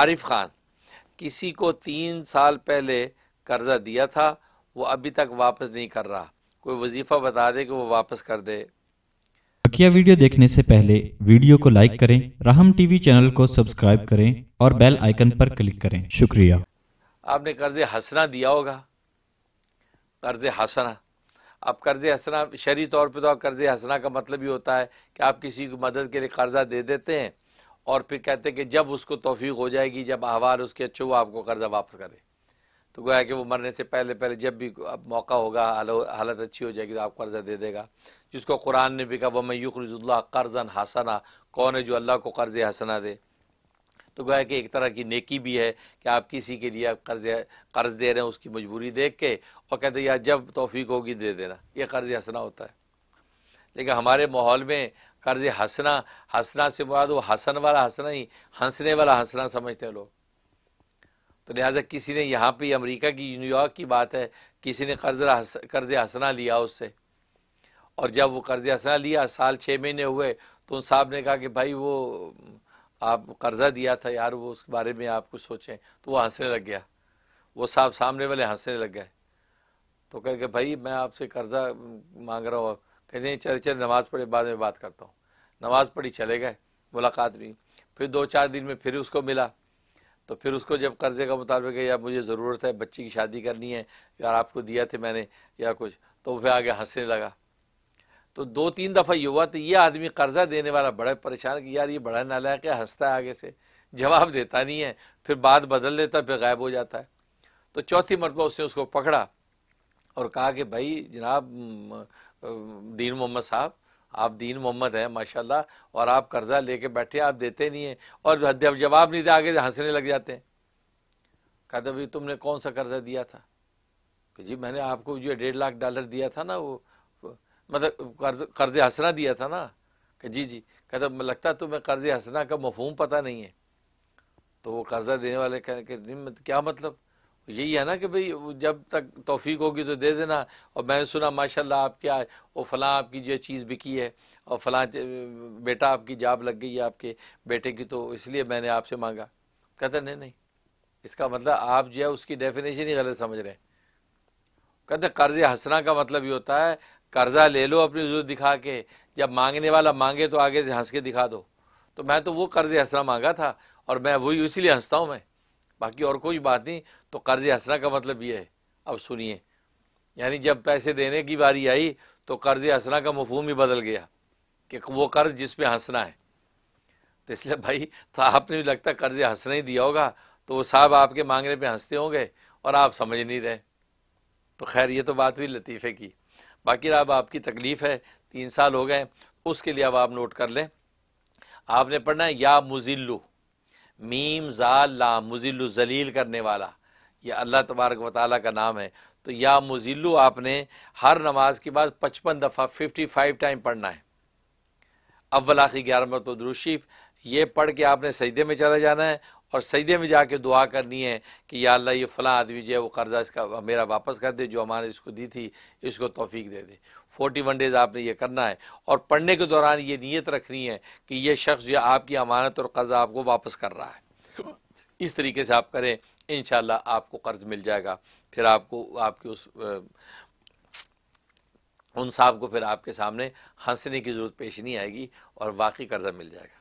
आरिफ खान किसी को तीन साल पहले कर्जा दिया था वो अभी तक वापस नहीं कर रहा कोई वजीफा बता दे कि वो वापस कर दे बकिया वीडियो देखने से पहले वीडियो को लाइक करें राहम टीवी चैनल को सब्सक्राइब करें और बेल आइकन पर क्लिक करें शुक्रिया आपने कर्ज हसना दिया होगा कर्ज हसना आप कर्ज हसना शहरी तौर पे तो कर्ज हसना का मतलब ये होता है कि आप किसी को मदद के लिए कर्जा दे देते हैं और फिर कहते हैं कि जब उसको तोफीक हो जाएगी जब अहवाल उसके अच्छे वो आपको कर्ज़ा वापस करे तो गोया कि वो मरने से पहले पहले जब भी अब मौका होगा हालत अच्छी हो जाएगी तो आप कर्ज़ा दे देगा जिसको कुरान ने भी कहा वह रजुल्ला कर्जन हसना कौन है जो अल्लाह को कर्ज़ हसना दे तो गोया कि एक तरह की नेकी भी है कि आप किसी के लिए आप कर्ज कर्ज दे रहे हैं उसकी मजबूरी देख के और कहते यार जब तोफ़ी होगी दे देना ये कर्ज हसना होता है लेकिन हमारे माहौल में कर्ज हंसना हंसना से मुराद वो हंसन वाला हंसना ही हंसने वाला हंसना समझते हैं लोग तो लिहाजा किसी ने यहाँ पे अमेरिका की न्यूयॉर्क की बात है किसी ने कर्ज कर्ज हंसना लिया उससे और जब वो कर्ज हंसना लिया साल छः महीने हुए तो उन साहब ने कहा कि भाई वो आप कर्ज़ा दिया था यार वो उसके बारे में आप कुछ सोचें तो वो हंसने लग गया वो साहब सामने वाले हंसने लग गए तो कह के भाई मैं आपसे कर्ज़ा मांग रहा हूँ कहते हैं चले चले नमाज़ पढ़े बाद में बात करता हूँ नमाज़ पढ़ी चले गए मुलाकात नहीं फिर दो चार दिन में फिर उसको मिला तो फिर उसको जब कर्ज़े का मुताबिक है यार मुझे ज़रूरत है बच्ची की शादी करनी है यार आपको दिया थे मैंने या कुछ तो फिर आगे हंसने लगा तो दो तीन दफ़ा ये हुआ तो ये आदमी कर्ज़ा देने वाला बड़ा परेशान कि यार ये बड़ा नालायक है हंसता है आगे से जवाब देता नहीं है फिर बात बदल देता फिर गायब हो जाता है तो चौथी मरतबा उसने उसको पकड़ा और कहा कि भाई जनाब दीन मोहम्मद साहब आप दीन मोहम्मद हैं माशाल्लाह और आप कर्जा लेके बैठे आप देते नहीं हैं और जवाब नहीं दे आगे हंसने लग जाते हैं कहा था भाई तुमने कौन सा कर्जा दिया था कि जी मैंने आपको जो डेढ़ लाख डॉलर दिया था ना वो मतलब कर्ज कर्ज हंसना दिया था ना कि जी जी कहता लगता तुम्हें तो कर्ज हंसना का मफहूम पता नहीं है तो वो कर्जा देने वाले कह क्या मतलब तो यही है ना कि भाई जब तक तोफीक होगी तो दे देना और मैंने सुना माशाल्लाह क्या है वो फलां आपकी जो चीज़ बिकी है और फलां बेटा आपकी जाब लग गई है आपके बेटे की तो इसलिए मैंने आपसे मांगा कहते नहीं नहीं इसका मतलब आप जो है उसकी डेफिनेशन ही गलत समझ रहे हैं कहते कर्ज हंसना का मतलब ये होता है कर्जा ले लो अपनी जरूरत दिखा के जब मांगने वाला मांगे तो आगे से हंस के दिखा दो तो मैं तो वो कर्ज हंसना मांगा था और मैं वही इसीलिए हंसता हूँ मैं बाकी और कोई बात नहीं तो कर्ज हंसना का मतलब ये है अब सुनिए यानी जब पैसे देने की बारी आई तो कर्ज हंसना का मफहम ही बदल गया कि वो कर्ज जिस पे हंसना है तो इसलिए भाई तो आपने भी लगता कर्ज हंसना ही दिया होगा तो वो साहब आपके मांगने पे हंसते होंगे और आप समझ नहीं रहे तो खैर ये तो बात हुई लतीफ़े की बाकी अब आपकी तकलीफ़ है तीन साल हो गए उसके लिए अब आप नोट कर लें आपने पढ़ना है या मुजिल्लू मीम जाल ला मुजिल जलील करने वाला ये अल्लाह तबारक व वाली का नाम है तो या मुजिल्लु आपने हर नमाज के बाद पचपन दफ़ा फिफ्टी फाइव टाइम पढ़ना है अव्वल आखिर ग्यारह मरतब दुरुशीफ ये पढ़ के आपने सजदे में चला जाना है और सईदे में जाके दुआ करनी है कि या अल्लाह ये फ़लाँ आदमी जो है वो कर्ज़ा इसका मेरा वापस कर दे जो हमारे इसको दी थी इसको तोफ़ी दे दे फोर्टी वन डेज़ आपने ये करना है और पढ़ने के दौरान ये नीयत रखनी है कि ये शख्स जो आपकी अमानत और कर्ज़ा आपको वापस कर रहा है इस तरीके से आप करें इन आपको कर्ज़ मिल जाएगा फिर आपको आपके उस उन साहब को फिर आपके सामने हंसने की ज़रूरत पेश नहीं आएगी और वाकई कर्ज़ा मिल जाएगा